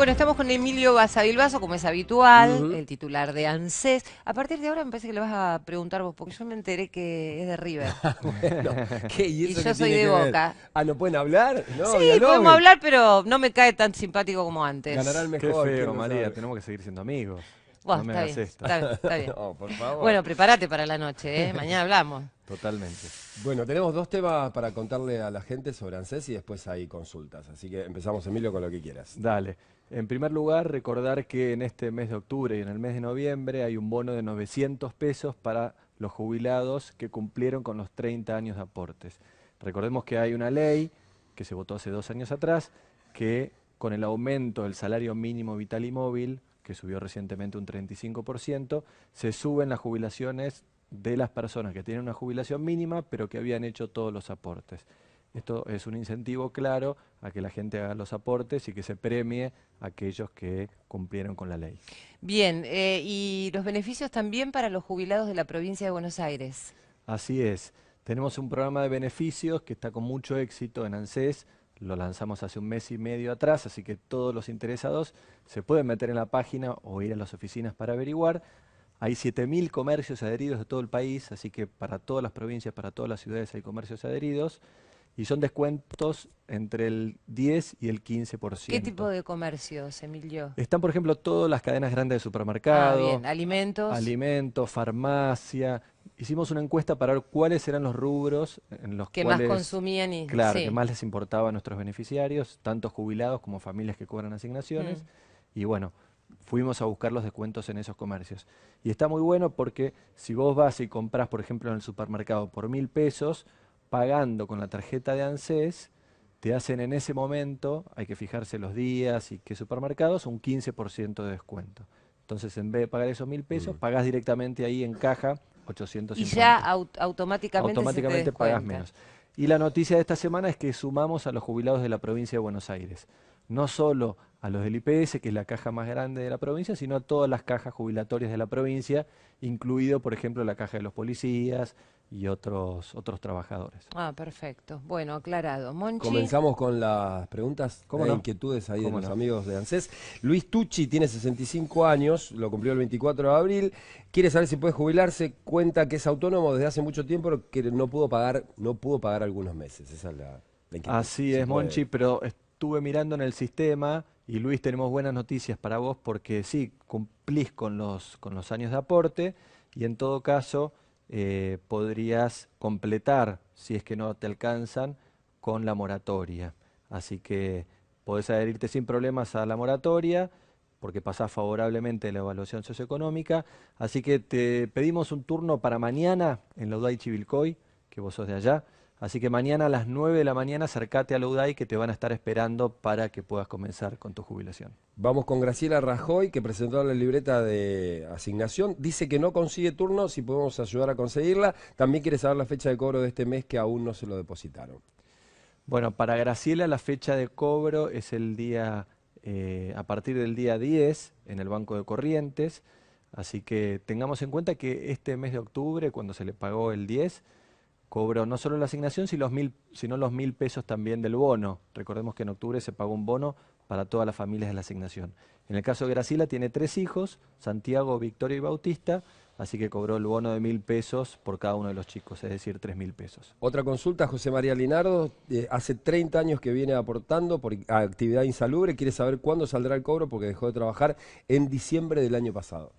Bueno, estamos con Emilio Basavilbaso, como es habitual, el titular de ANSES. A partir de ahora me parece que le vas a preguntar vos, porque yo me enteré que es de River. bueno, ¿Y, eso y yo soy de Boca. Ah, ¿no pueden hablar? No, sí, podemos hablar, pero no me cae tan simpático como antes. Ganará mejor. María, tenemos que seguir siendo amigos. Bueno, prepárate para la noche, ¿eh? mañana hablamos. Totalmente. Bueno, tenemos dos temas para contarle a la gente sobre ANSES y después hay consultas. Así que empezamos, Emilio, con lo que quieras. Dale. En primer lugar, recordar que en este mes de octubre y en el mes de noviembre hay un bono de 900 pesos para los jubilados que cumplieron con los 30 años de aportes. Recordemos que hay una ley que se votó hace dos años atrás que con el aumento del salario mínimo vital y móvil que subió recientemente un 35%, se suben las jubilaciones de las personas que tienen una jubilación mínima, pero que habían hecho todos los aportes. Esto es un incentivo claro a que la gente haga los aportes y que se premie a aquellos que cumplieron con la ley. Bien, eh, y los beneficios también para los jubilados de la provincia de Buenos Aires. Así es. Tenemos un programa de beneficios que está con mucho éxito en ANSES, lo lanzamos hace un mes y medio atrás, así que todos los interesados se pueden meter en la página o ir a las oficinas para averiguar. Hay 7.000 comercios adheridos de todo el país, así que para todas las provincias, para todas las ciudades hay comercios adheridos y son descuentos entre el 10 y el 15%. ¿Qué tipo de comercios, Emilio? Están, por ejemplo, todas las cadenas grandes de supermercados. Ah, alimentos. Alimentos, farmacia. Hicimos una encuesta para ver cuáles eran los rubros en los que más consumían y claro, que más les importaba a nuestros beneficiarios, tanto jubilados como familias que cobran asignaciones. Mm. Y bueno, fuimos a buscar los descuentos en esos comercios. Y está muy bueno porque si vos vas y compras, por ejemplo, en el supermercado por mil pesos, pagando con la tarjeta de ANSES, te hacen en ese momento, hay que fijarse los días y qué supermercados, un 15% de descuento. Entonces, en vez de pagar esos mil pesos, mm. pagás directamente ahí en caja 850. Y ya automáticamente, automáticamente menos. Y la noticia de esta semana es que sumamos a los jubilados de la provincia de Buenos Aires. No solo a los del IPS, que es la caja más grande de la provincia, sino a todas las cajas jubilatorias de la provincia, incluido, por ejemplo, la caja de los policías, y otros, otros trabajadores. Ah, perfecto. Bueno, aclarado. Monchi. Comenzamos con las preguntas, ¿Cómo e inquietudes ahí de los amigos de ANSES. Luis Tucci tiene 65 años, lo cumplió el 24 de abril, quiere saber si puede jubilarse, cuenta que es autónomo desde hace mucho tiempo, pero que no pudo pagar, no pudo pagar algunos meses. Esa es la, inquietud. Así es, Monchi, pero estuve mirando en el sistema y Luis, tenemos buenas noticias para vos porque sí, cumplís con los, con los años de aporte y en todo caso eh, podrías completar, si es que no te alcanzan, con la moratoria. Así que podés adherirte sin problemas a la moratoria porque pasás favorablemente la evaluación socioeconómica. Así que te pedimos un turno para mañana en Laudai Chivilcoy, que vos sos de allá. Así que mañana a las 9 de la mañana acercate a la UDAI que te van a estar esperando para que puedas comenzar con tu jubilación. Vamos con Graciela Rajoy, que presentó la libreta de asignación. Dice que no consigue turno, si podemos ayudar a conseguirla. También quiere saber la fecha de cobro de este mes que aún no se lo depositaron. Bueno, para Graciela la fecha de cobro es el día, eh, a partir del día 10 en el Banco de Corrientes. Así que tengamos en cuenta que este mes de octubre, cuando se le pagó el 10, Cobró no solo la asignación, sino los, mil, sino los pesos también del bono. Recordemos que en octubre se pagó un bono para todas las familias de la asignación. En el caso de Graciela tiene tres hijos, Santiago, Victoria y Bautista, así que cobró el bono de mil pesos por cada uno de los chicos, es decir, tres mil pesos. Otra consulta, José María Linardo, hace 30 años que viene aportando por actividad insalubre, quiere saber cuándo saldrá el cobro porque dejó de trabajar en diciembre del año pasado.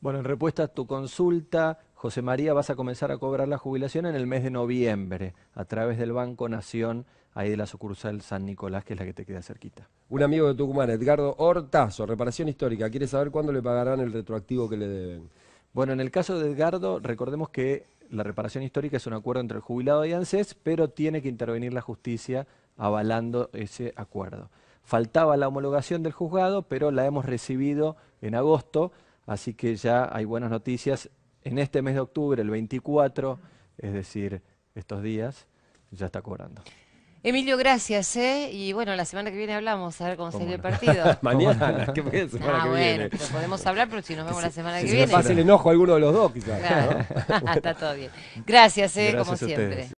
Bueno, en respuesta a tu consulta, José María, vas a comenzar a cobrar la jubilación en el mes de noviembre a través del Banco Nación, ahí de la sucursal San Nicolás, que es la que te queda cerquita. Un amigo de Tucumán, Edgardo Hortazo, reparación histórica, quiere saber cuándo le pagarán el retroactivo que le deben. Bueno, en el caso de Edgardo, recordemos que la reparación histórica es un acuerdo entre el jubilado y ANSES, pero tiene que intervenir la justicia avalando ese acuerdo. Faltaba la homologación del juzgado, pero la hemos recibido en agosto, así que ya hay buenas noticias en este mes de octubre, el 24, es decir, estos días, ya está cobrando. Emilio, gracias, ¿eh? Y bueno, la semana que viene hablamos, a ver cómo, se salió el partido. Mañana, ¿qué piensas ah, bueno, podemos hablar, pero si nos vemos la semana que viene. Pasa el enojo a alguno de los dos, quizás. Claro. está todo bien. Gracias, ¿eh? como siempre.